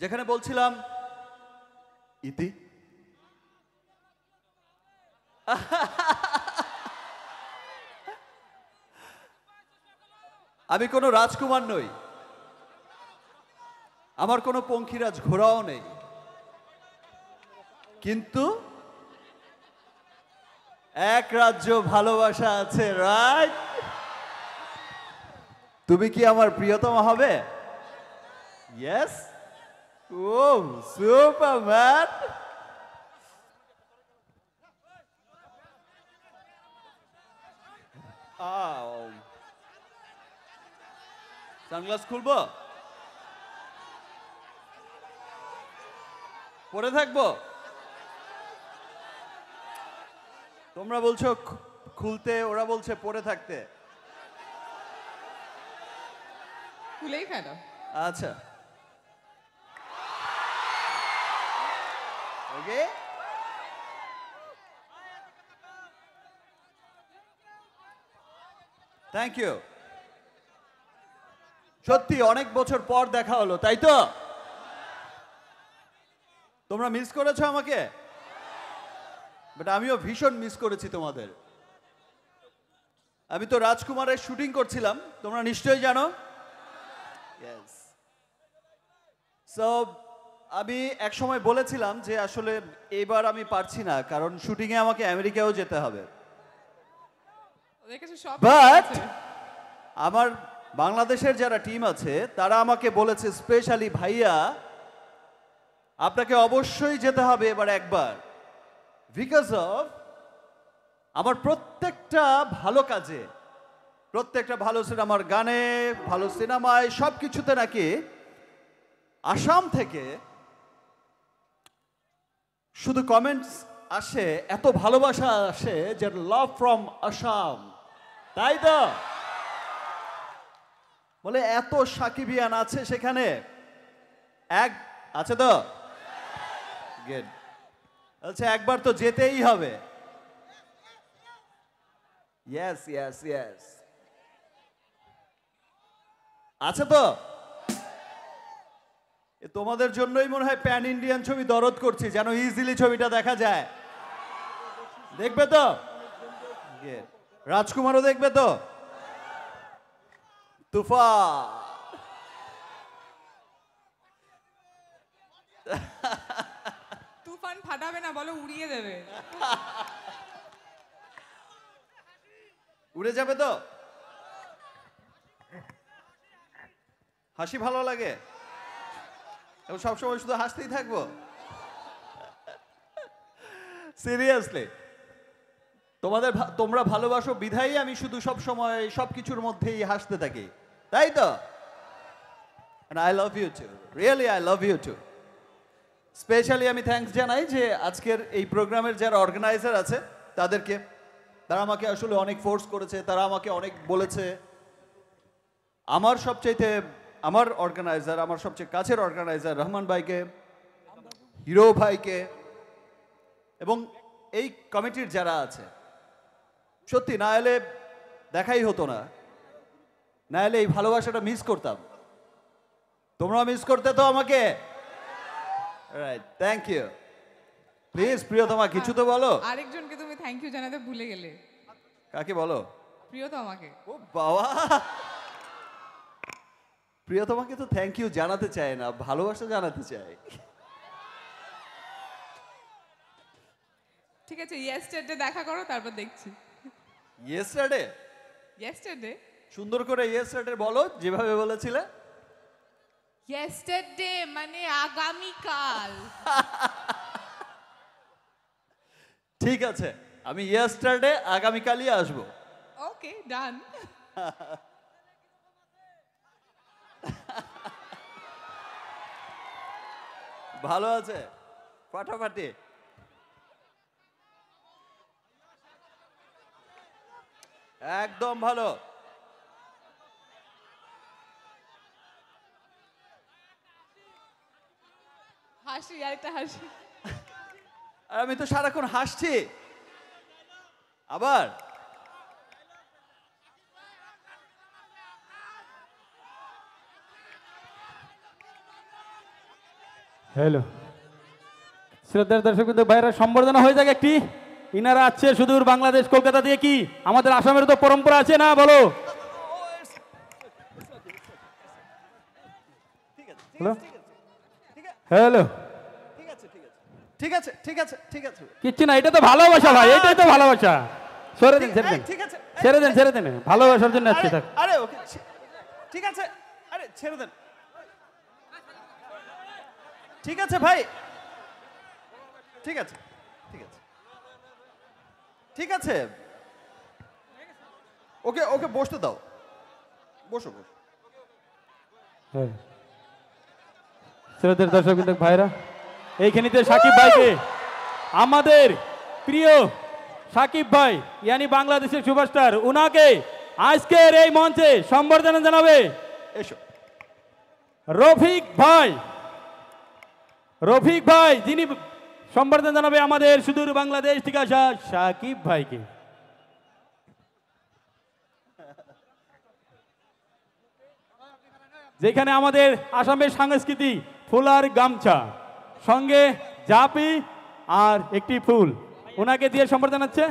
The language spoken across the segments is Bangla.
যেখানে বলছিলাম ইতি আমি কোনো রাজকুমার নই আমার কোনো পঙ্খিরাজ ঘোরাও নেই কিন্তু এক রাজ্য ভালোবাসা আছে রাজ তুমি কি আমার প্রিয়তম হবে ইয়েস ও সুপার ম্যান সানগ্লাস খুলবো পরে থাকবো তোমরা বলছো খুলতে ওরা বলছে পরে থাকতে খুলেই কেন আচ্ছা Okay? থ্যাংক ইউ সত্যি অনেক বছর পর দেখা হলো তাই তো তোমরা মিস করেছো আমাকে বাট আমিও ভীষণ মিস করেছি তোমাদের আমি তো রাজকুমারের শুটিং করছিলাম তোমরা নিশ্চয়ই জানো সব আমি এক সময় বলেছিলাম যে আসলে এবার আমি পারছি না কারণ শুটিংয়ে আমাকে আমেরিকাও যেতে হবে বাট আমার বাংলাদেশের যারা টিম আছে তারা আমাকে বলেছে স্পেশালি ভাইয়া আপনাকে অবশ্যই যেতে হবে এবার একবার বিকজ অফ আমার প্রত্যেকটা ভালো কাজে প্রত্যেকটা ভালো সিনেমার গানে ভালো সিনেমায় সব কিছুতে নাকি আসাম থেকে শুধু কমেন্টস আসে এত ভালোবাসা আসে যে লাভ ফ্রম আসাম তাই তো বলে এত সাকিবিয়ান আছে সেখানে এক আছে তো গেট বলছে একবার তো যেতেই হবে ইয়েস ইয়েস ইয়েস আছে তো তোমাদের জন্যই মনে হয় প্যান ইন্ডিয়ান ছবি দরদ করছি যেন ইজিলি ছবিটা দেখা যায় দেখবে তো রাজকুমারও দেখবে তো তুফা তুফান ফাটাবে না বলো উড়িয়ে দেবে উড়ে যাবে তো হাসি ভালো লাগে এবং সবসময় শুধু হাসতেই থাকবো সিরিয়াসলি তোমাদের তোমরা ভালোবাসো বিধাই আমি শুধু সব সময় সব কিছুর মধ্যেই হাসতে থাকি তাই তো I love you too really I love you too specially আমি থ্যাংকস জানাই যে আজকের এই প্রোগ্রামের যারা অর্গানাইজার আছে তাদেরকে তারা আমাকে আসলে অনেক ফোর্স করেছে তারা আমাকে অনেক বলেছে আমার সবচাইতে আমার অর্গানাইজার আমার সবচেয়ে কাছের অর্গানাইজার রহমান ভাইকে হিরো ভাইকে এবং এই কমিটির যারা আছে সত্যি না এলে দেখাই হতো না না এলে এই ভালোবাসাটা মিস করতাম তোমরা মিস করতে তো আমাকে রাইট থ্যাংক ইউ প্লিজ প্রিয়তমা কিছু তো বলো আরেকজনকে তুমি থ্যাংক ইউ জানাতে ভুলে গেলে কাকে বলো প্রিয়তমাকে ও বাবা প্রিয়া তোমাকে তো থ্যাংক ইউ জানাতে চায় না ভালোবাসা জানাতে চায় ঠিক আছে ইয়েস্টারডে দেখা করো তারপর দেখছি ইয়েস্টারডে ইয়েস্টারডে সুন্দর করে ইয়েস্টারডে বলো যেভাবে বলেছিলে ইয়েস্টারডে মানে আগামীকাল ঠিক আছে আমি ইয়েস্টারডে আগামীকালই আসবো ওকে ডান ভালো আছে ফাটাফাটি একদম ভালো হাসি আরেকটা হাসি আর আমি তো সারাক্ষণ হাসছি আবার হ্যালো শ্রদ্ধার কিন্তু ভাইরা সম্বর্ধনা হয়ে যাক একটি ইনারা আছে সুদূর বাংলাদেশ কলকাতা দিয়ে কি আমাদের আসামের তো পরম্পরা আছে না বলো হ্যালো হ্যালো ঠিক আছে ঠিক আছে ঠিক আছে না এটা তো ভালোবাসা ভাই এটাই তো ভালোবাসা সরে ঠিক আছে আরে ঠিক আছে ঠিক আছে ভাই ঠিক আছে ঠিক আছে ঠিক আছে ওকে ওকে বসতে দাও বসো বসো হ্যাঁ। শ্রোতের দর্শক সাকিব ভাইকে আমাদের প্রিয় সাকিব ভাই ইয়ানি বাংলাদেশের সুপারস্টার উনাকে আজকের এই মঞ্চে সম্বর্ধনা জানাবে এসো রফিক ভাই রফিক ভাই যিনি সম্বর্ধনা জানাবে আমাদের সুদূর বাংলাদেশ থেকে আসা সাকিব ভাইকে যেখানে আমাদের আসামের সংস্কৃতি ফুলার গামছা সঙ্গে জাপি আর একটি ফুল ওনাকে দিয়ে সম্বর্ধনা হচ্ছে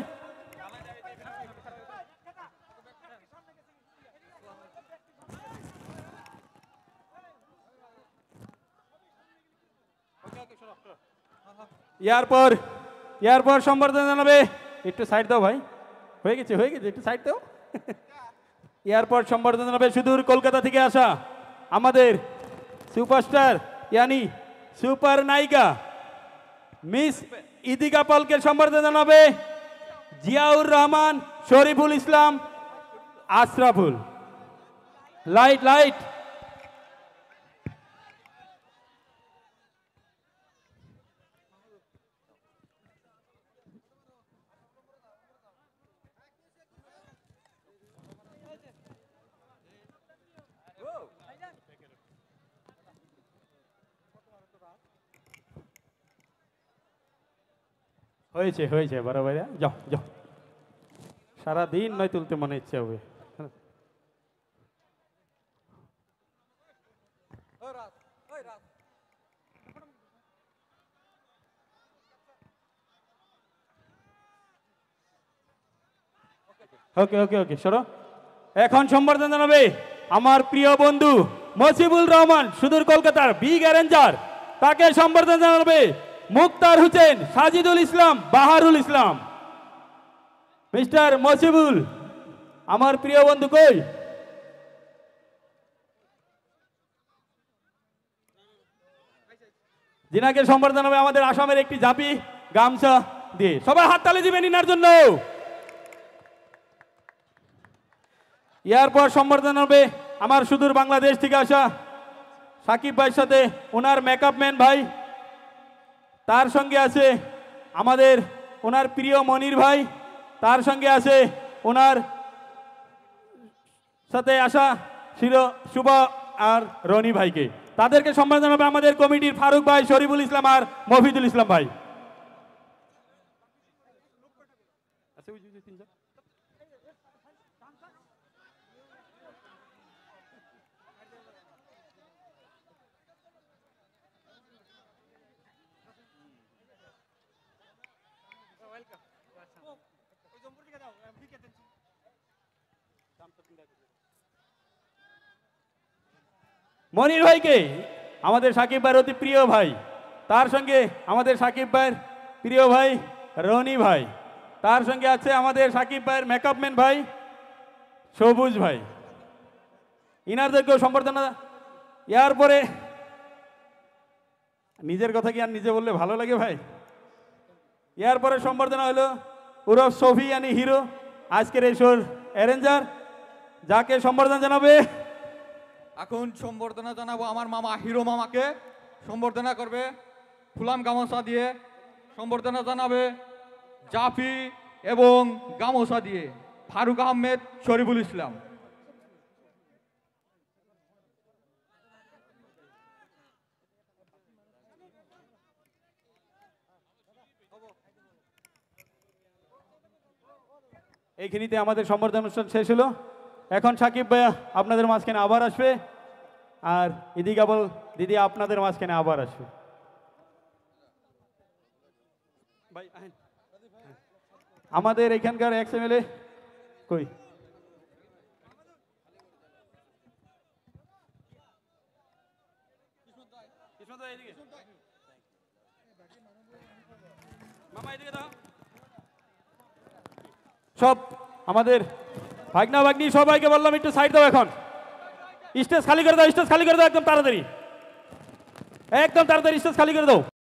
এরপর এরপর সম্বর্ধনা জানাবে একটু সাইড দাও ভাই হয়ে গেছে হয়ে গেছে একটু সাইড দাও এরপর সম্বর্ধনা জানাবে সুদূর কলকাতা থেকে আসা আমাদের সুপারস্টার ইয়ানি সুপার নায়িকা মিস ইদিকা পালকে সম্বর্ধনা জানাবে জিয়াউর রহমান শরীফুল ইসলাম আশরাফুল লাইট লাইট হয়েছে হয়েছে বড় যাও যাও সারাদিন নয় তুলতে মনে ইচ্ছে হবে ওকে ওকে ওকে সরো এখন সম্বর্ধনা জানাবে আমার প্রিয় বন্ধু মসিবুল রহমান সুদূর কলকাতার বিগ অ্যারেঞ্জার তাকে সম্বর্ধনা জানাবে মুক্তার হুসেন সাজিদুল ইসলাম বাহারুল ইসলাম মিস্টার মসিবুল আমার প্রিয় বন্ধু কই জিনাকে সম্বর্ধনা হবে আমাদের আসামের একটি জাপি গামছা দিয়ে সবাই হাততালি দিবেন ইনার জন্য এরপর সম্বর্ধনা হবে আমার সুদূর বাংলাদেশ থেকে আসা সাকিব ভাইয়ের সাথে ওনার মেকআপ ম্যান ভাই তার সঙ্গে আছে আমাদের ওনার প্রিয় মনির ভাই তার সঙ্গে আছে ওনার সাথে আসা ছিল শুভ আর রনি ভাইকে তাদেরকে সম্মান জানাবে আমাদের কমিটির ফারুক ভাই শরীফুল ইসলাম আর মফিদুল ইসলাম ভাই আচ্ছা মনির ভাইকে আমাদের সাকিব ভাইয়ের অতি প্রিয় ভাই তার সঙ্গে আমাদের সাকিব ভাইয়ের প্রিয় ভাই রনি ভাই তার সঙ্গে আছে আমাদের সাকিব ভাইয়ের মেকআপম্যান ভাই সবুজ ভাই ইনারদেরকেও সম্বর্ধনা ইয়ার পরে নিজের কথা কি আর নিজে বললে ভালো লাগে ভাই ইয়ার পরে সম্বর্ধনা হলো উরফ সফি আনি হিরো আজকের এই শোর অ্যারেঞ্জার যাকে সম্বর্ধনা জানাবে এখন সম্বর্ধনা জানাবো আমার মামা হিরো মামাকে সম্বর্ধনা করবে ফুলাম গামোসা দিয়ে সম্বর্ধনা জানাবে জাফি এবং গামোসা দিয়ে ফারুক আহমেদ শরীফুল ইসলাম এইখানিতে আমাদের সম্বর্ধনা অনুষ্ঠান শেষ হলো এখন সাকিব ভাইয়া আপনাদের মাঝখানে আবার আসবে আর ইদি কেবল দিদি আপনাদের মাঝখানে আবার আসবে আমাদের এখানকার এক এমএলএ কই সব আমাদের ভাগনা ভাগ্নি সবাইকে বললাম একটু সাইড দাও এখন স্টেজ খালি করে দাও স্টেজ খালি করে দাও একদম তাড়াতাড়ি একদম তাড়াতাড়ি স্টেজ খালি করে দাও